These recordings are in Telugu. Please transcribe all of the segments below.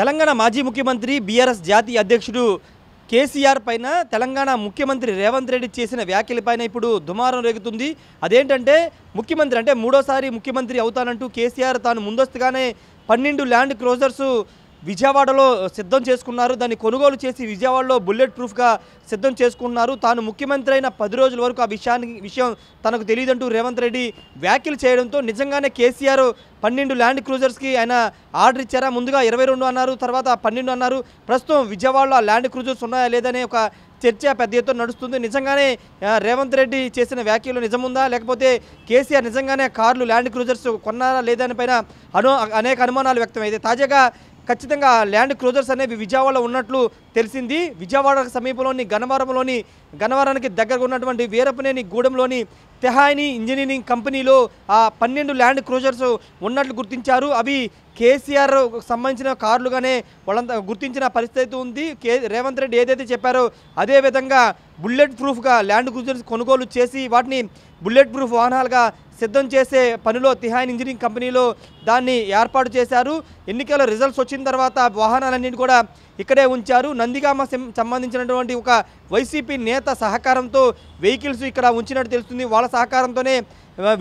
తెలంగాణ మాజీ ముఖ్యమంత్రి బీఆర్ఎస్ జాతీయ అధ్యక్షుడు కేసీఆర్ పైన తెలంగాణ ముఖ్యమంత్రి రేవంత్ రెడ్డి చేసిన వ్యాఖ్యలపైన ఇప్పుడు దుమారం రేగుతుంది అదేంటంటే ముఖ్యమంత్రి అంటే మూడోసారి ముఖ్యమంత్రి అవుతానంటూ కేసీఆర్ తాను ముందస్తుగానే పన్నెండు ల్యాండ్ క్రోజర్సు విజయవాడలో సిద్ధం చేసుకున్నారు దాన్ని కొనుగోలు చేసి విజయవాడలో బుల్లెట్ ప్రూఫ్గా సిద్ధం చేసుకున్నారు తాను ముఖ్యమంత్రి అయిన పది రోజుల వరకు ఆ విషయాన్ని విషయం తనకు తెలియదంటూ రేవంత్ రెడ్డి వ్యాఖ్యలు చేయడంతో నిజంగానే కేసీఆర్ పన్నెండు ల్యాండ్ క్రూజర్స్కి ఆయన ఆర్డర్ ఇచ్చారా ముందుగా ఇరవై రెండు అన్నారు తర్వాత పన్నెండు అన్నారు ప్రస్తుతం విజయవాడలో ఆ ల్యాండ్ క్రూజర్స్ ఉన్నాయా లేదనే ఒక చర్చ పెద్ద ఎత్తున నడుస్తుంది నిజంగానే రేవంత్ రెడ్డి చేసిన వ్యాఖ్యలు నిజముందా లేకపోతే కేసీఆర్ నిజంగానే కార్లు ల్యాండ్ క్రూజర్స్ కొన్నారా లేదానిపైన అను అనేక అనుమానాలు వ్యక్తమైతే తాజాగా ఖచ్చితంగా ల్యాండ్ క్లోజర్స్ అనేవి విజయవాడలో ఉన్నట్లు తెలిసింది విజయవాడ సమీపంలోని గనవరంలోని గనవరానికి దగ్గరగా ఉన్నటువంటి వీరపనేని గూడెంలోని తెహాయిని ఇంజనీరింగ్ కంపెనీలో ఆ పన్నెండు ల్యాండ్ క్రూజర్స్ ఉన్నట్లు గుర్తించారు అవి కేసీఆర్ సంబంధించిన కార్లుగానే వాళ్ళంతా గుర్తించిన పరిస్థితి ఉంది కే రేవంత్ రెడ్డి ఏదైతే చెప్పారో అదేవిధంగా బుల్లెట్ ప్రూఫ్గా ల్యాండ్ క్రూజర్స్ కొనుగోలు చేసి వాటిని బుల్లెట్ ప్రూఫ్ వాహనాలుగా సిద్ధం చేసే పనిలో తిహాన్ ఇంజనీరింగ్ కంపెనీలో దాన్ని ఏర్పాటు చేశారు ఎన్నికల రిజల్ట్స్ వచ్చిన తర్వాత వాహనాలన్నింటి కూడా ఇక్కడే ఉంచారు నందిగామ సంబంధించినటువంటి ఒక వైసీపీ నేత సహకారంతో వెహికల్స్ ఇక్కడ ఉంచినట్టు తెలుస్తుంది వాళ్ళ సహకారంతోనే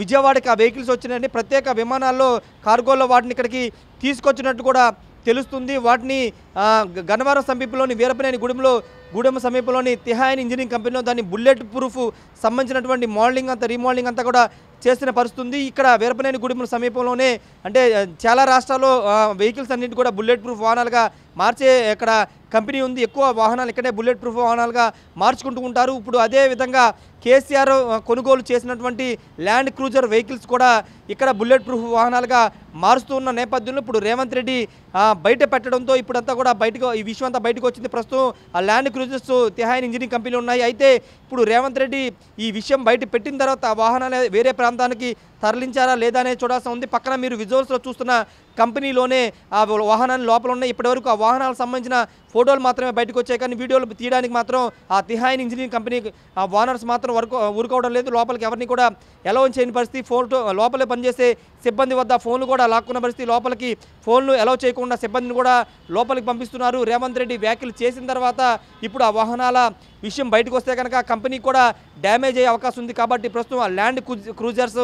విజయవాడకి ఆ వెహికల్స్ వచ్చినట్టు ప్రత్యేక విమానాల్లో కార్గోలో వాటిని ఇక్కడికి తీసుకొచ్చినట్టు కూడా తెలుస్తుంది వాటిని గన్నవరం సమీపంలోని వీరపనేని గుడిలో గూడెం సమీపంలోని తిహాయన్ ఇంజనీరింగ్ కంపెనీలో దాన్ని బుల్లెట్ ప్రూఫ్ సంబంధించినటువంటి మోడలింగ్ అంతా రీమోడలింగ్ అంతా కూడా చేసిన పరిస్థితుంది ఇక్కడ వీరపనేని గుడిమల సమీపంలోనే అంటే చాలా రాష్ట్రాల్లో వెహికల్స్ అన్నింటి కూడా బుల్లెట్ ప్రూఫ్ వాహనాలుగా మార్చే ఇక్కడ కంపెనీ ఉంది ఎక్కువ వాహనాలు ఇక్కడే బుల్లెట్ ప్రూఫ్ వాహనాలుగా మార్చుకుంటూ ఉంటారు ఇప్పుడు అదే విధంగా కేసీఆర్ కొనుగోలు చేసినటువంటి ల్యాండ్ క్రూజర్ వెహికల్స్ కూడా ఇక్కడ బుల్లెట్ ప్రూఫ్ వాహనాలుగా మారుస్తూ ఉన్న నేపథ్యంలో ఇప్పుడు రేవంత్ రెడ్డి బయట పెట్టడంతో ఇప్పుడంతా కూడా బయటకు ఈ విషయం అంతా బయటకు వచ్చింది ప్రస్తుతం ఆ ల్యాండ్ క్రూజర్స్ తిహాయిన్ ఇంజనీరింగ్ కంపెనీలు ఉన్నాయి అయితే ఇప్పుడు రేవంత్ రెడ్డి ఈ విషయం బయట పెట్టిన తర్వాత వాహనాలు వేరే ప్రాంతానికి తరలించారా లేదా అనేది చూడాల్సి ఉంది పక్కన మీరు విజువల్స్లో చూస్తున్న కంపెనీలోనే ఆ వాహనాన్ని లోపల ఉన్నాయి ఇప్పటివరకు ఆ వాహనాలకు సంబంధించిన ఫోటోలు మాత్రమే బయటకు వచ్చాయి కానీ వీడియోలు తీయడానికి మాత్రం ఆ తిహాయిన్ ఇంజనీరింగ్ కంపెనీ ఆ ఓనర్స్ మాత్రం వరకు ఊరుకోవడం లేదు లోపలికి ఎవరిని కూడా ఎలా చేయని పరిస్థితి ఫోటో లోపలే పనిచేసే సిబ్బంది వద్ద ఫోన్లు కూడా లాక్కున్న పరిస్థితి లోపలికి ఫోన్లు ఎలా చేయకుండా సిబ్బందిని కూడా లోపలికి పంపిస్తున్నారు రేవంత్ రెడ్డి వ్యాఖ్యలు చేసిన తర్వాత ఇప్పుడు ఆ వాహనాల విషయం బయటకు వస్తే కనుక కంపెనీ కూడా డ్యామేజ్ అయ్యే అవకాశం ఉంది కాబట్టి ప్రస్తుతం ఆ ల్యాండ్ క్రూజర్స్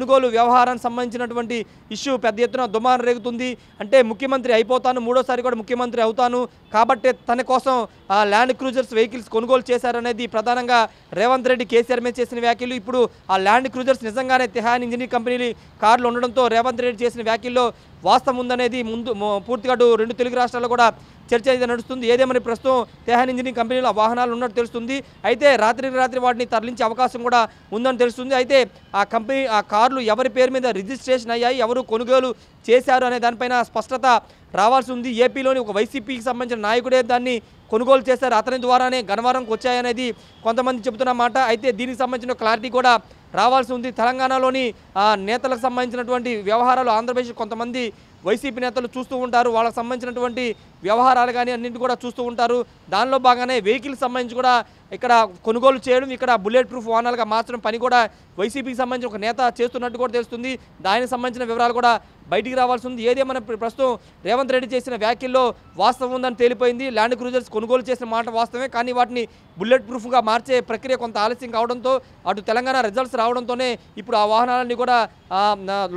కొనుగోలు వ్యవహారానికి సంబంధించినటువంటి ఇష్యూ పెద్ద ఎత్తున దుమారం రేగుతుంది అంటే ముఖ్యమంత్రి అయిపోతాను మూడోసారి కూడా ముఖ్యమంత్రి అవుతాను కాబట్టి తన కోసం ల్యాండ్ క్రూజర్స్ వెహికల్స్ కొనుగోలు చేశారనేది ప్రధానంగా రేవంత్ రెడ్డి కేసీఆర్ మీద చేసిన వ్యాఖ్యలు ఇప్పుడు ఆ ల్యాండ్ క్రూజర్స్ నిజంగానే తెహాన్ ఇంజనీర్ కంపెనీలు కార్లు ఉండడంతో రేవంత్ రెడ్డి చేసిన వ్యాఖ్యల్లో వాస్తవం ఉందనేది ముందు పూర్తిగా రెండు తెలుగు రాష్ట్రాల్లో కూడా చర్చ అయితే నడుస్తుంది ఏదేమని ప్రస్తుతం తెహాన్ ఇంజనీరింగ్ కంపెనీలో వాహనాలు ఉన్నట్టు తెలుస్తుంది అయితే రాత్రి రాత్రి వాటిని తరలించే అవకాశం కూడా ఉందని తెలుస్తుంది అయితే ఆ కంపెనీ ఆ కార్లు ఎవరి పేరు మీద రిజిస్ట్రేషన్ అయ్యాయి ఎవరు కొనుగోలు చేశారు అనే దానిపైన స్పష్టత రావాల్సి ఉంది ఏపీలోని ఒక వైసీపీకి సంబంధించిన నాయకుడే దాన్ని కొనుగోలు చేశారు అతని ద్వారానే గనవరంకి వచ్చాయనేది కొంతమంది చెబుతున్న మాట అయితే దీనికి సంబంధించిన క్లారిటీ కూడా రావాల్సి ఉంది తెలంగాణలోని నేతలకు సంబంధించినటువంటి వ్యవహారాలు ఆంధ్రప్రదేశ్ కొంతమంది వైసీపీ నేతలు చూస్తూ ఉంటారు వాళ్ళకి సంబంధించినటువంటి వ్యవహారాలు కానీ అన్నింటి కూడా చూస్తూ ఉంటారు దానిలో బాగానే వెహికల్ సంబంధించి కూడా ఇక్కడ కొనుగోలు చేయడం ఇక్కడ బుల్లెట్ ప్రూఫ్ వాహనాలుగా మార్చడం పని కూడా వైసీపీకి సంబంధించిన ఒక నేత చేస్తున్నట్టు కూడా తెలుస్తుంది దానికి సంబంధించిన వివరాలు కూడా బయటికి రావాల్సి ఉంది ఏదేమైనా ప్రస్తుతం రేవంత్ రెడ్డి చేసిన వ్యాఖ్యల్లో వాస్తవం ఉందని తేలిపోయింది ల్యాండ్ క్రూజర్స్ కొనుగోలు చేసిన మాట వాస్తవమే కానీ వాటిని బుల్లెట్ ప్రూఫ్గా మార్చే ప్రక్రియ కొంత ఆలస్యం కావడంతో అటు తెలంగాణ రిజల్ట్స్ రావడంతోనే ఇప్పుడు ఆ వాహనాలన్నీ కూడా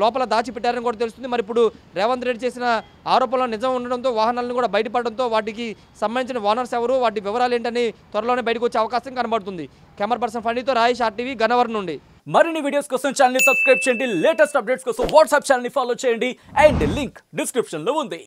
లోపల దాచిపెట్టారని కూడా తెలుస్తుంది మరి ఇప్పుడు రేవంత్ రేవంత్ రెడ్డి చేసిన ఆరోపణలు నిజం ఉండడంతో వాహనాలను కూడా బయటపడడంతో వాటికి సంబంధించిన ఓనర్స్ ఎవరు వాటి వివరాలు ఏంటని త్వరలోనే బయటకు వచ్చే అవకాశం కనబడుతుంది కెమెరా పర్సన్ ఫండితో రాయేష్ ఆర్టీవీ గనవర్ నుండి మరిన్ని వీడియోస్ కోసం ఛానల్ సబ్స్క్రైబ్ చేయండి లేటెస్ట్ అప్డేట్స్ కోసం వాట్సాప్ ఛానల్ ఫాలో చేయండి అండ్ లింక్ డిస్క్రిప్షన్ లో ఉంది